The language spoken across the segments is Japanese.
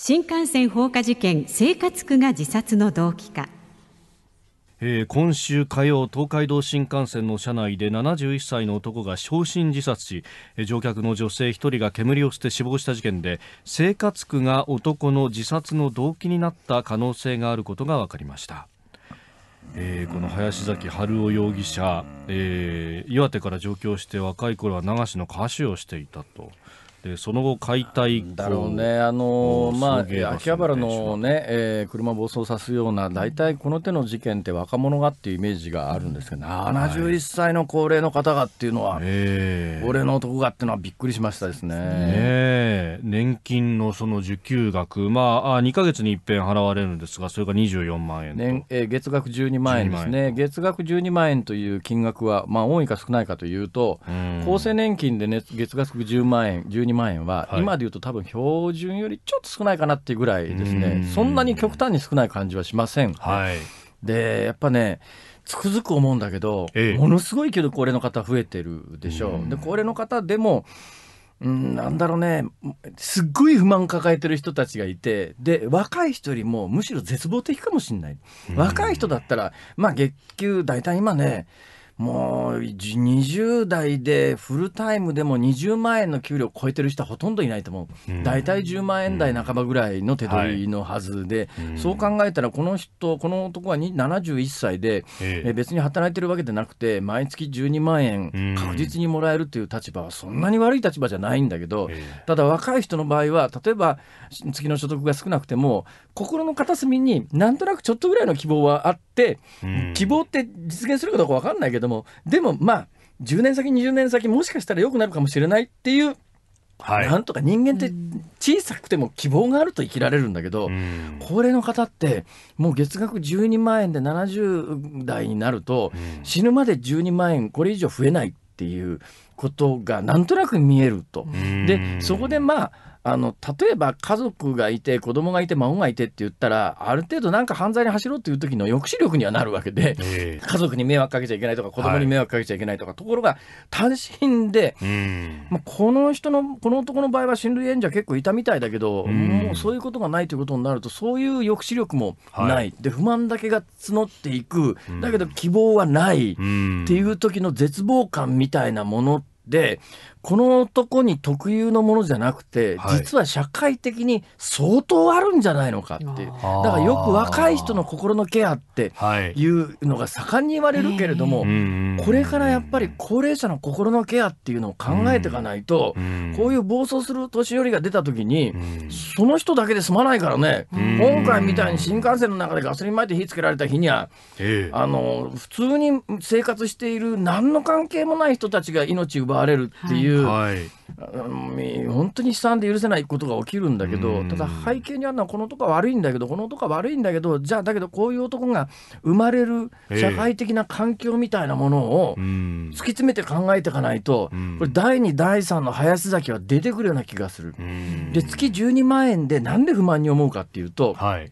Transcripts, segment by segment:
新幹線放火事件生活苦が自殺の動機かえー、今週火曜東海道新幹線の車内で71歳の男が焼身自殺し乗客の女性1人が煙を捨て死亡した事件で生活苦が男の自殺の動機になった可能性があることが分かりました。えー、この林崎春夫容疑者、えー、岩手から上京して若い頃は流しの歌手をしていたとでその後解体だろうね、あのまあ、秋葉原のね、えー、車暴走さすような、大体この手の事件って若者がっていうイメージがあるんですけど、はい、71歳の高齢の方がっていうのは、え高齢の男がっていうのはびっくりしましたですね。ね年金のその受給額、まあ、あ2か月に一遍払われるんですが、それが24万円年、えー、月額12万円ですね、月額12万円という金額は、まあ、多いか少ないかというと、厚生年金で、ね、月額10万円、12万円。万円は、今でいうと多分標準よりちょっと少ないかなっていうぐらいですね、そんなに極端に少ない感じはしません。はい、で、やっぱね、つくづく思うんだけど、ええ、ものすごいけど高齢の方増えてるでしょう。で、高齢の方でも、うん、なんだろうね、すっごい不満抱えてる人たちがいて、で、若い人よりもむしろ絶望的かもしれない。若い人だったら、まあ月給大体今ね、うんもう20代でフルタイムでも20万円の給料を超えてる人はほとんどいないと思う、うん、大体10万円台半ばぐらいの手取りのはずで、はい、そう考えたら、この人、この男は71歳で、ええ、別に働いてるわけでなくて、毎月12万円確実にもらえるという立場は、そんなに悪い立場じゃないんだけど、ただ若い人の場合は、例えば月の所得が少なくても、心の片隅になんとなくちょっとぐらいの希望はあって、希望って実現するかどうか分かんないけど、もでもまあ10年先20年先もしかしたら良くなるかもしれないっていうはい、なんとか人間って小さくても希望があると生きられるんだけど、高齢の方ってもう月額12万円で70代になると、死ぬまで12万円これ以上増えないっていうことがなんとなく見えると。でそこでまああの例えば家族がいて子供がいて孫がいてって言ったらある程度なんか犯罪に走ろうっていう時の抑止力にはなるわけで、えー、家族に迷惑かけちゃいけないとか子供に迷惑かけちゃいけないとか、はい、ところが単身で、まあ、この人のこの男の場合は親類縁者結構いたみたいだけどもうそういうことがないということになるとそういう抑止力もない、はい、で不満だけが募っていくだけど希望はないっていう時の絶望感みたいなものってで、この男に特有のものじゃなくて、はい、実は社会的に相当あるんじゃないのかっていう。だからよく若い人の心のケアっていうのが盛んに言われるけれども、はい、これからやっぱり高齢者の心のケアっていうのを考えていかないと、うんうんこういう暴走する年寄りが出た時に、その人だけで済まないからね、今回みたいに新幹線の中でガソリンまいて火つけられた日には、あの普通に生活している何の関係もない人たちが命奪われるっていう、はいはい、本当に悲惨で許せないことが起きるんだけど、ただ背景にあるのはこの男は悪いんだけど、この男は悪いんだけど、じゃあだけどこういう男が生まれる社会的な環境みたいなものを突き詰めて考えていかないと、これ第2、第3の林崎は出てくるような気がする。で、月12万円でなんで不満に思うかっていうと、はい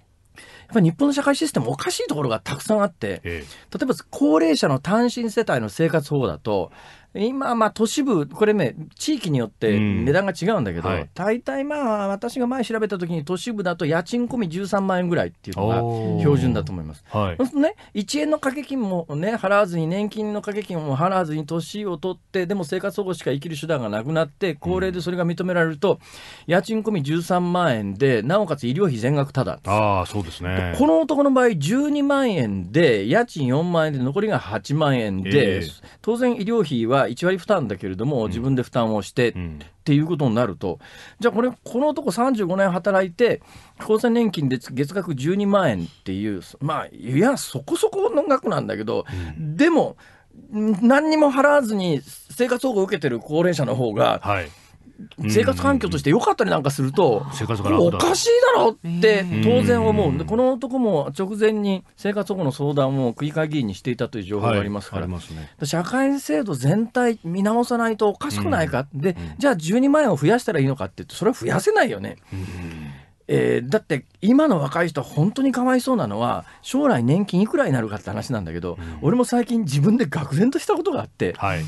やっぱり日本の社会システムおかしいところがたくさんあって、例えば高齢者の単身世帯の生活保護だと、今、まあ、都市部、これね、地域によって値段が違うんだけど、うんはい、大体まあ、私が前調べたときに、都市部だと家賃込み13万円ぐらいっていうのが標準だと思います。はい、そうね、1円の掛け金もね、払わずに、年金の掛け金も払わずに、年を取って、でも生活保護しか生きる手段がなくなって、高齢でそれが認められると、うん、家賃込み13万円で、なおかつ医療費全額ただあそうですねこの男の場合、12万円で、家賃4万円で、残りが8万円で、えー、当然医療費は1割負担だけれども、自分で負担をして、っていうことになると、じゃあこれ、この男35年働いて、厚生年金で月額12万円っていう、まあ、いや、そこそこの額なんだけど、でも、何にも払わずに生活保護を受けてる高齢者の方が、はい、生活環境として良かったりなんかすると、おかしいだろって当然思う。で、この男も直前に生活保護の相談を区議会議員にしていたという情報がありますから、社会制度全体見直さないとおかしくないか。で、じゃあ12万円を増やしたらいいのかってそれは増やせないよね。えー、だって今の若い人は本当にかわいそうなのは将来年金いくらになるかって話なんだけど、俺も最近自分で愕然としたことがあって、はい、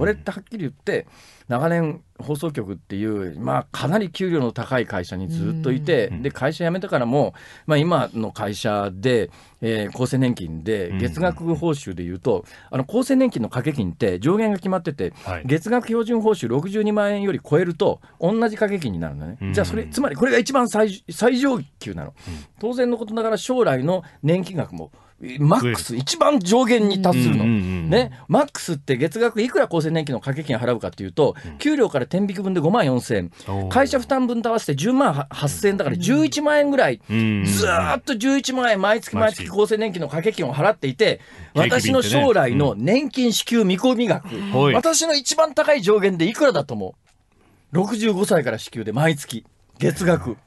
俺ってはっきり言って長年放送局っていうまあかなり給料の高い会社にずっといて、で会社辞めてからも、まあ、今の会社で、えー、厚生年金で月額報酬でいうと、あの厚生年金の掛け金って上限が決まってて、月額標準報酬62万円より超えると同じ掛け金になるのね、じゃあそれつまりこれが一番最最上級なの、当然のことながら将来の年金額もマックス、一番上限に達するの、ね、マックスって月額いくら厚生年金の掛け金払うかというと、給料から天引き分で5万4千円、会社負担分と合わせて10万8千円だから11万円ぐらい、ずっと11万円、毎月毎月厚生年金の掛け金を払っていて、私の将来の年金支給見込み額、私の一番高い上限でいくらだと思う ?65 歳から支給で毎月、月額。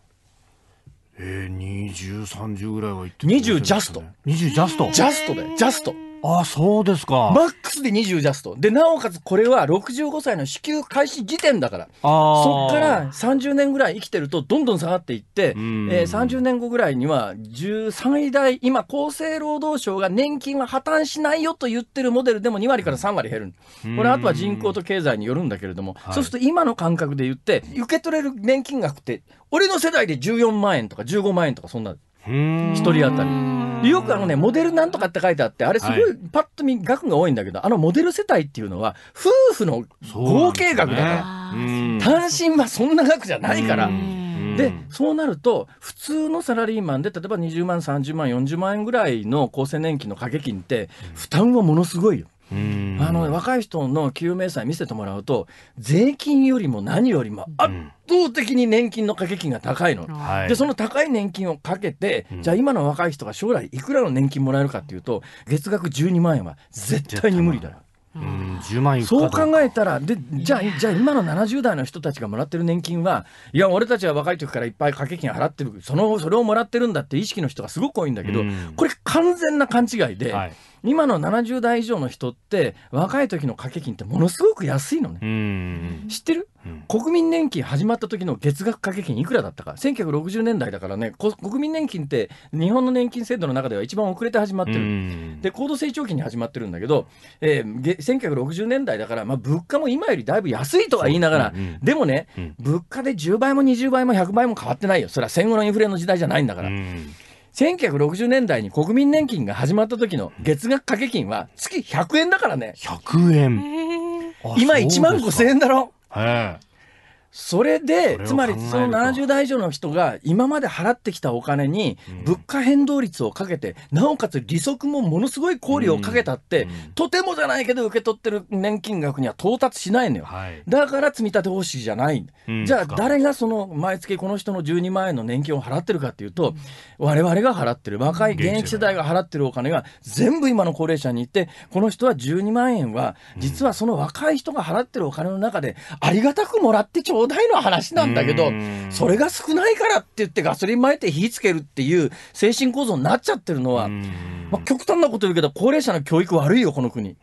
えー、2030ぐらいはいって、ね、20ジャスト20ジャストジャストで、ジャストあ、そうですか。マックスで20ジャスト。で、なおかつこれは65歳の支給開始時点だから。そっから30年ぐらい生きてるとどんどん下がっていって、えー、30年後ぐらいには13位台、今厚生労働省が年金は破綻しないよと言ってるモデルでも2割から3割減る。これあとは人口と経済によるんだけれども、そうすると今の感覚で言って、受け取れる年金額って、俺の世代で14万円とか15万円とかそんな。一人当たり。よくあのね、モデルなんとかって書いてあって、あれすごいパッと見、額が多いんだけど、あのモデル世帯っていうのは、夫婦の合計額だから、ね、単身はそんな額じゃないから。で、そうなると、普通のサラリーマンで、例えば20万、30万、40万円ぐらいの厚生年金の掛け金って、負担はものすごいよ。あの若い人の救命祭見せてもらうと税金よりも何よりも圧倒的に年金の掛け金が高いの、うん、でその高い年金をかけて、うん、じゃあ今の若い人が将来いくらの年金もらえるかっていうと月額12万円は絶対に無理だよ。うん、万そう考えたらでじゃあじゃあ今の70代の人たちがもらってる年金はいや俺たちは若い時からいっぱい掛け金払ってるそのそれをもらってるんだって意識の人がすごく多いんだけど、うん、これ完全な勘違いで。はい今の70代以上の人って若い時の掛け金ってものすごく安いのね知ってる、うん、国民年金始まった時の月額掛け金いくらだったか1960年代だからね国民年金って日本の年金制度の中では一番遅れて始まってるで高度成長期に始まってるんだけど、えー、1960年代だから、まあ、物価も今よりだいぶ安いとは言いながら、うんでもね、うん、物価で10倍も20倍も100倍も変わってないよそれは戦後のインフレの時代じゃないんだから。うん1960年代に国民年金が始まった時の月額掛け金は月100円だからね。100円。今1万5千円だろ。ええ。それで、れつまりその70代以上の人が今まで払ってきたお金に物価変動率をかけて、うん、なおかつ利息もものすごい効力をかけたって、うん、とてもじゃないけど受け取ってる年金額には到達しないのよ。はい、だから積み立て方式じゃない、うん、じゃあ誰がその毎月この人の12万円の年金を払ってるかっていうと、我々が払ってる、若い現役世代が払ってるお金が全部今の高齢者に行って、この人は12万円は、実はその若い人が払ってるお金の中でありがたくもらってちょう壮大の話なんだけど、それが少ないからって言ってガソリン撒いて火つけるっていう精神構造になっちゃってるのは、まあ、極端なこと言うけど、高齢者の教育悪いよ、この国。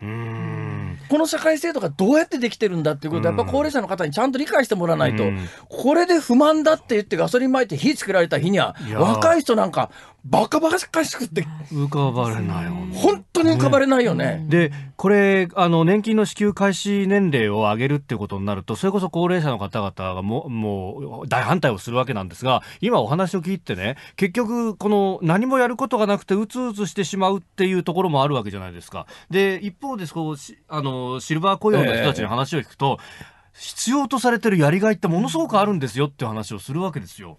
この社会制度がどうやってできてるんだっていうことを、やっぱ高齢者の方にちゃんと理解してもらわないと、これで不満だって言ってガソリン撒いて火つけられた日には、若い人なんか、バカバカしくって。浮かばれない本当に浮かばれないよね。で、これ、あの、年金の支給開始年齢を上げるってことになると、それこそ高齢者の方々がももう大反対をするわけなんですが、今お話を聞いてね、結局、この何もやることがなくて、うつうつしてしまうっていうところもあるわけじゃないですか。で、一方でこう、あの、シルバー雇用の人たちに話を聞くと、えー必要とされてるやりがいってものすごくあるんですよって話をするわけですよ。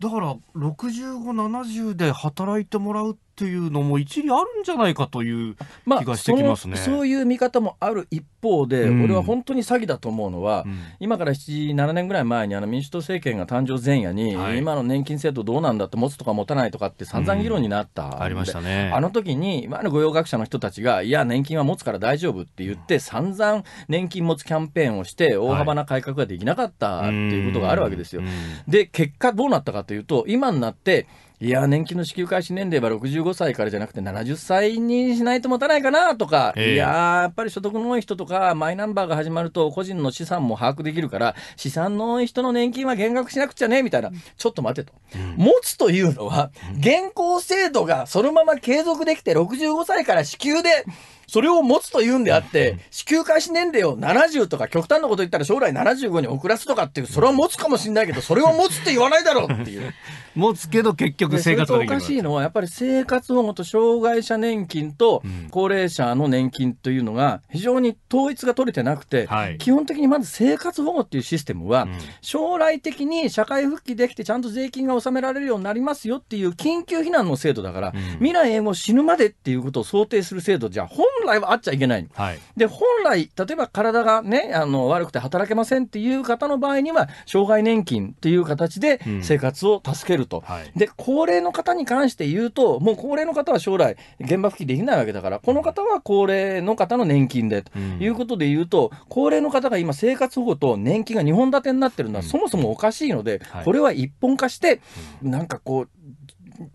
だから6570で働いてもらうっていうのも一理あるんじゃないかという気がしてきますね、まあ、そそういう見方もある一方で、うん、俺は本当に詐欺だと思うのは、うん、今から7、7年ぐらい前にあの民主党政権が誕生前夜に、はい、今の年金制度どうなんだって、持つとか持たないとかって散々議論になった、うん、ありましたねあの時に、今の御用学者の人たちが、いや、年金は持つから大丈夫って言って、散々年金持つキャンペーンをして、大幅な改革ができなかったっていうことがあるわけですよ。はい、で結果どうなったかというと今になっていや、年金の支給開始年齢は65歳からじゃなくて70歳にしないと持たないかなとか、えー、いややっぱり所得の多い人とか、マイナンバーが始まると個人の資産も把握できるから、資産の多い人の年金は減額しなくちゃね、みたいな。ちょっと待てと。うん、持つというのは、現行制度がそのまま継続できて65歳から支給で、それを持つというんであって、支給開始年齢を70とか、極端なこと言ったら将来75に遅らすとかっていう、それは持つかもしれないけど、それを持つって言わないだろうっていう。持つけど結局生活保護おかしいのはやっぱり生活保護と障害者年金と高齢者の年金というのが非常に統一が取れてなくて、はい、基本的にまず生活保護っていうシステムは、将来的に社会復帰できてちゃんと税金が納められるようになりますよっていう緊急避難の制度だから、うん、未来永劫死ぬまでっていうことを想定する制度じゃ本来はあっちゃいけない、はい、で本来例えば体がねあの悪くて働けませんっていう方の場合には障害年金っていう形で生活を助ける、うんると、はい、で高齢の方に関して言うともう高齢の方は将来現場復帰できないわけだからこの方は高齢の方の年金でということで言うと、うん、高齢の方が今生活保護と年金が2本立てになってるのは、そもそもおかしいので、これは一本化して、なんかこう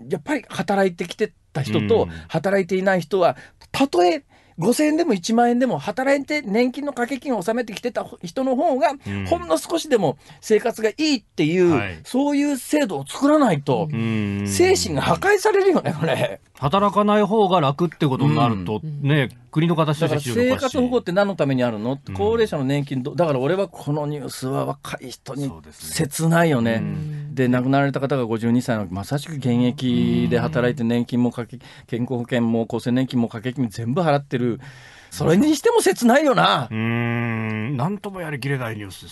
やっぱり働いてきてた人と働いていない人はたとえ5000円でも1万円でも働いて年金の掛け金を納めてきてた人の方が、ほんの少しでも生活がいいっていう、そういう制度を作らないと、精神が破壊されるよね、これ。働かない方が楽ってことになるとね、ね、国の形として生活保護って何のためにあるの、高齢者の年金、だから俺はこのニュースは若い人に切ないよね。で亡くなられた方が52歳のまさしく現役で働いて年金もかけ健康保険も厚生年金も掛け金も全部払ってるそれにしても切ないよなうんなんともやりきれないニュースですよ